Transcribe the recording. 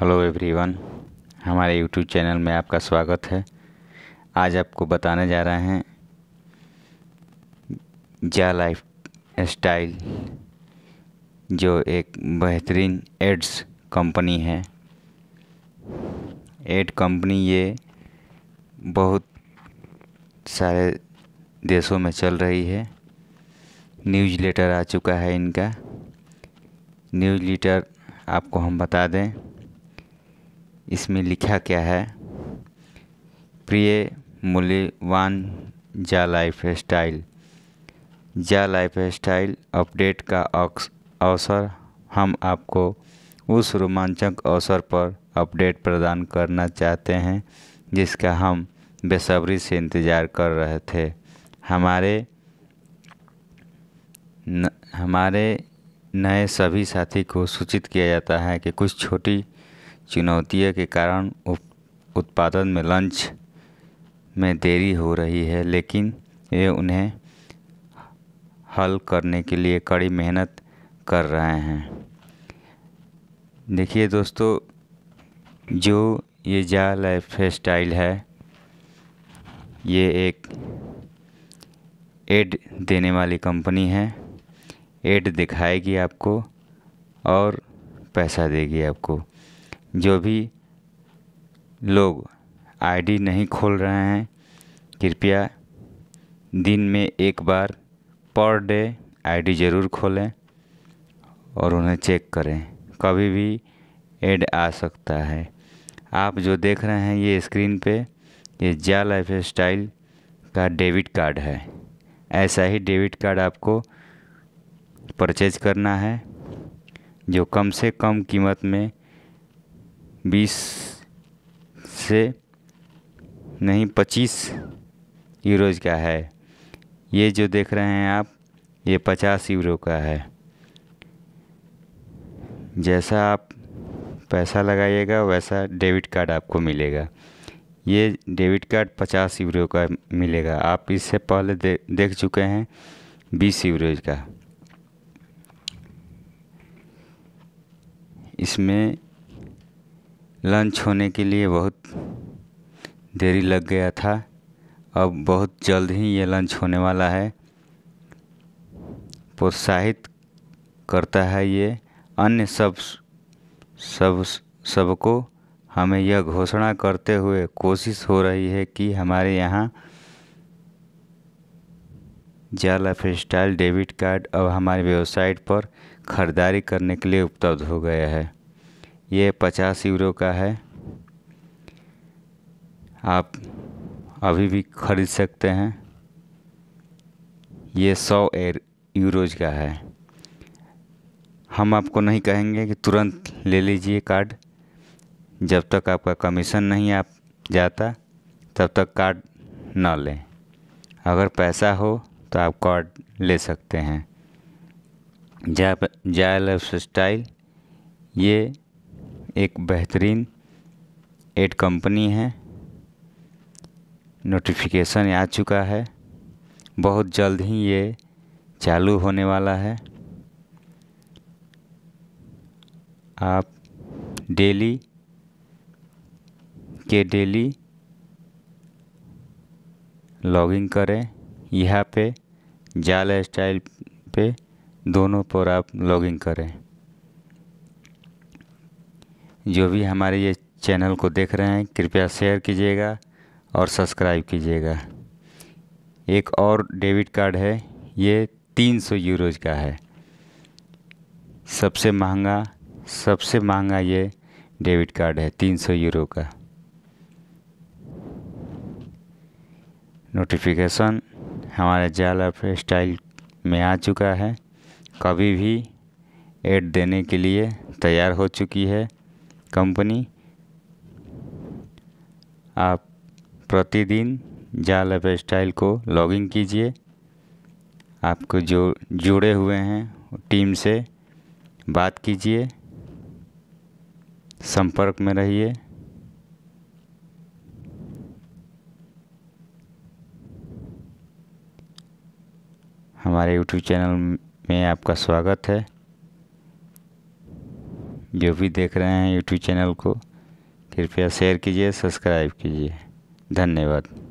hello everyone हमारे YouTube channel में आपका स्वागत है आज आपको बताने जा रहे हैं जा लाइफ स्टाइल जो एक बेहतरीन एड्स कंपनी है एड कंपनी ये बहुत सारे देशों में चल रही है न्यूज़ लेटर आ चुका है इनका न्यूज़ लेटर आपको हम बता दें इसमें लिखा क्या है प्रिय मूल्यवान जा लाइफ स्टाइल जा लाइफ स्टाइल अपडेट का अवसर हम आपको उस रोमांचक अवसर पर अपडेट प्रदान करना चाहते हैं जिसका हम बेसब्री से इंतज़ार कर रहे थे हमारे न, हमारे नए सभी साथी को सूचित किया जाता है कि कुछ छोटी चुनौतियों के कारण उत्पादन में लंच में देरी हो रही है लेकिन वे उन्हें हल करने के लिए कड़ी मेहनत कर रहे हैं देखिए दोस्तों जो ये जा लाइफ स्टाइल है ये एक एड देने वाली कंपनी है एड दिखाएगी आपको और पैसा देगी आपको जो भी लोग आईडी नहीं खोल रहे हैं कृपया दिन में एक बार पर डे आईडी ज़रूर खोलें और उन्हें चेक करें कभी भी एड आ सकता है आप जो देख रहे हैं ये स्क्रीन पे ये जा लाइफ स्टाइल का डेबिट कार्ड है ऐसा ही डेबिट कार्ड आपको परचेज करना है जो कम से कम कीमत में बीस से नहीं पच्चीस यूरोज का है ये जो देख रहे हैं आप ये पचास यूरो का है जैसा आप पैसा लगाइएगा वैसा डेबिट कार्ड आपको मिलेगा ये डेबिट कार्ड पचास यूरो का मिलेगा आप इससे पहले दे, देख चुके हैं बीस यूरोज का इसमें लंच होने के लिए बहुत देरी लग गया था अब बहुत जल्द ही ये लंच होने वाला है प्रोत्साहित करता है ये अन्य सब सब सबको हमें यह घोषणा करते हुए कोशिश हो रही है कि हमारे यहाँ जाल ऑफ स्टाइल डेबिट कार्ड अब हमारी वेबसाइट पर खरीदारी करने के लिए उपलब्ध हो गया है ये पचास यूरो का है आप अभी भी ख़रीद सकते हैं ये सौ एयर यूरोज का है हम आपको नहीं कहेंगे कि तुरंत ले लीजिए कार्ड जब तक आपका कमीशन नहीं आप जाता तब तक कार्ड ना लें अगर पैसा हो तो आप कार्ड ले सकते हैं लाइफ स्टाइल ये एक बेहतरीन एड कंपनी है नोटिफिकेशन आ चुका है बहुत जल्द ही ये चालू होने वाला है आप डेली के डेली लॉगिन करें यहाँ पे जाल स्टाइल पे दोनों पर आप लॉगिन करें जो भी हमारे ये चैनल को देख रहे हैं कृपया शेयर कीजिएगा और सब्सक्राइब कीजिएगा एक और डेबिट कार्ड है ये 300 यूरोज का है सबसे महंगा सबसे महंगा ये डेबिट कार्ड है 300 यूरो का नोटिफिकेशन हमारे जाल ऑफ स्टाइल में आ चुका है कभी भी एड देने के लिए तैयार हो चुकी है कंपनी आप प्रतिदिन जाल ऐप स्टाइल को लॉगिन कीजिए आपको जो जुड़े हुए हैं टीम से बात कीजिए संपर्क में रहिए हमारे यूट्यूब चैनल में आपका स्वागत है जो भी देख रहे हैं यूट्यूब चैनल को कृपया शेयर कीजिए सब्सक्राइब कीजिए धन्यवाद